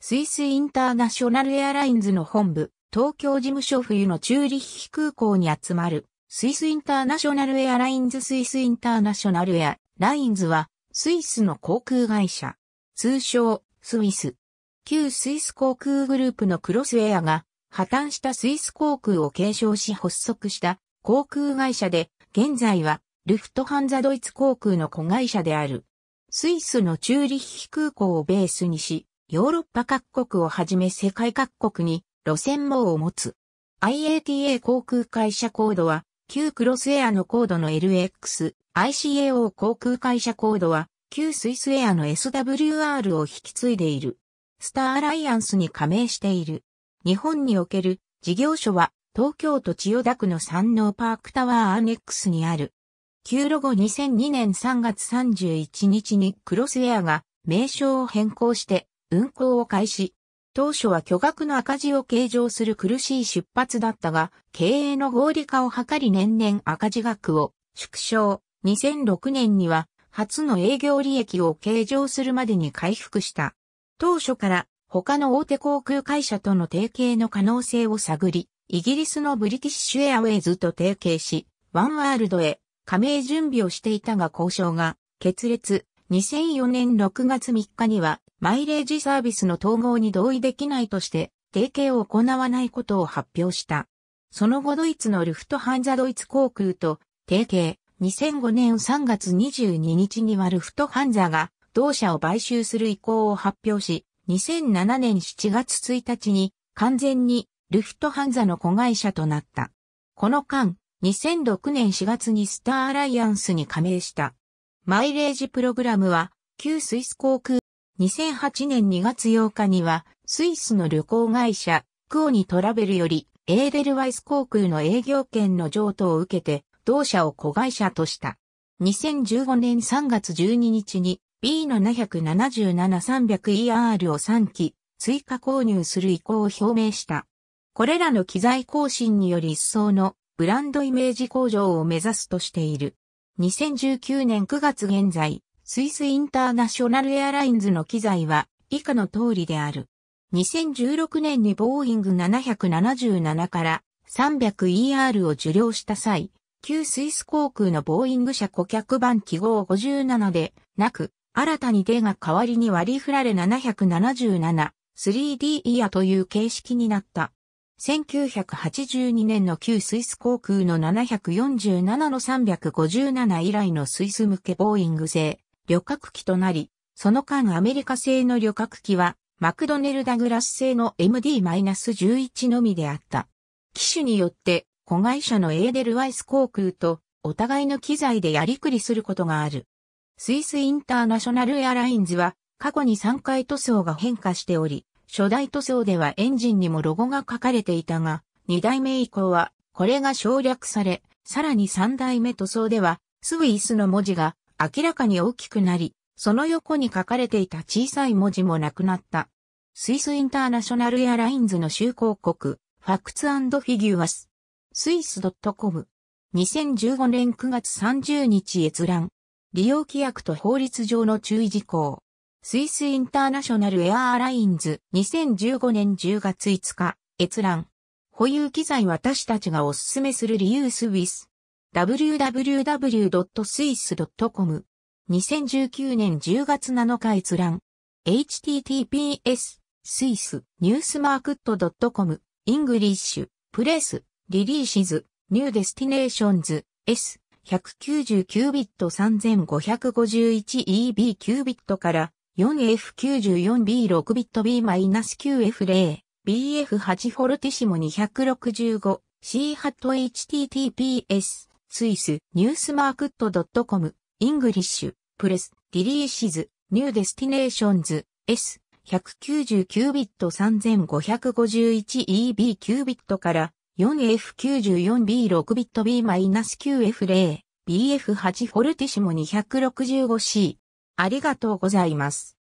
スイスインターナショナルエアラインズの本部、東京事務所冬のチューリッヒ空港に集まる、スイスインターナショナルエアラインズスイスインターナショナルエアラインズは、スイスの航空会社。通称、スイス。旧スイス航空グループのクロスエアが、破綻したスイス航空を継承し発足した航空会社で、現在は、ルフトハンザドイツ航空の子会社である。スイスのチューリッヒ空港をベースにし、ヨーロッパ各国をはじめ世界各国に路線網を持つ。IATA 航空会社コードは、旧クロスエアのコードの LX、ICAO 航空会社コードは、旧スイスエアの SWR を引き継いでいる。スターアライアンスに加盟している。日本における事業所は、東京都千代田区の山王パークタワーアネックスにある。旧ロゴ2002年3月31日にクロスエアが名称を変更して運行を開始。当初は巨額の赤字を計上する苦しい出発だったが、経営の合理化を図り年々赤字額を縮小。2006年には初の営業利益を計上するまでに回復した。当初から他の大手航空会社との提携の可能性を探り、イギリスのブリティッシュエアウェイズと提携し、ワンワールドへ加盟準備をしていたが交渉が決裂。2004年6月3日には、マイレージサービスの統合に同意できないとして、提携を行わないことを発表した。その後ドイツのルフトハンザドイツ航空と提携、2005年3月22日にはルフトハンザが同社を買収する意向を発表し、2007年7月1日に完全にルフトハンザの子会社となった。この間、2006年4月にスターアライアンスに加盟した。マイレージプログラムは、旧スイス航空、2008年2月8日には、スイスの旅行会社、クオニトラベルより、エーデルワイス航空の営業権の譲渡を受けて、同社を子会社とした。2015年3月12日に、B777300ER を3機、追加購入する意向を表明した。これらの機材更新により一層のブランドイメージ向上を目指すとしている。2019年9月現在、スイスインターナショナルエアラインズの機材は以下の通りである。2016年にボーイング777から 300ER を受領した際、旧スイス航空のボーイング社顧客版記号57でなく、新たに手が代わりに割り振られ 777-3D イヤという形式になった。1982年の旧スイス航空の747の357以来のスイス向けボーイング製旅客機となり、その間アメリカ製の旅客機はマクドネル・ダグラス製の MD-11 のみであった。機種によって子会社のエーデルワイス航空とお互いの機材でやりくりすることがある。スイスインターナショナルエアラインズは過去に3回塗装が変化しており、初代塗装ではエンジンにもロゴが書かれていたが、二代目以降はこれが省略され、さらに三代目塗装ではスウィスの文字が明らかに大きくなり、その横に書かれていた小さい文字もなくなった。スイスインターナショナルエアラインズの就航国、ファクツフィギュアス。スイス .com。2015年9月30日閲覧。利用規約と法律上の注意事項。スイスインターナショナルエアーラインズ2015年10月5日閲覧。保有機材私たちがおすすめするリユースウィス。www.swiss.com 2019年10月7日閲覧。https スイスニュースマークット .com イングリッシュプレスリリーシズニューデスティネーションズ S 199ビット 3551EB キビットから 4F94B6 ビット B-9F0、BF8 フォルティシモ265、C HTTPS、スイス、ニュースマークット .com、イングリッシュ、プレス、リリーシズ、ニューデスティネーションズ、S、199ビット 3551EB 9ビットから 4F94B6 ビット B-9F0、BF8 フォルティシモ 265C、ありがとうございます。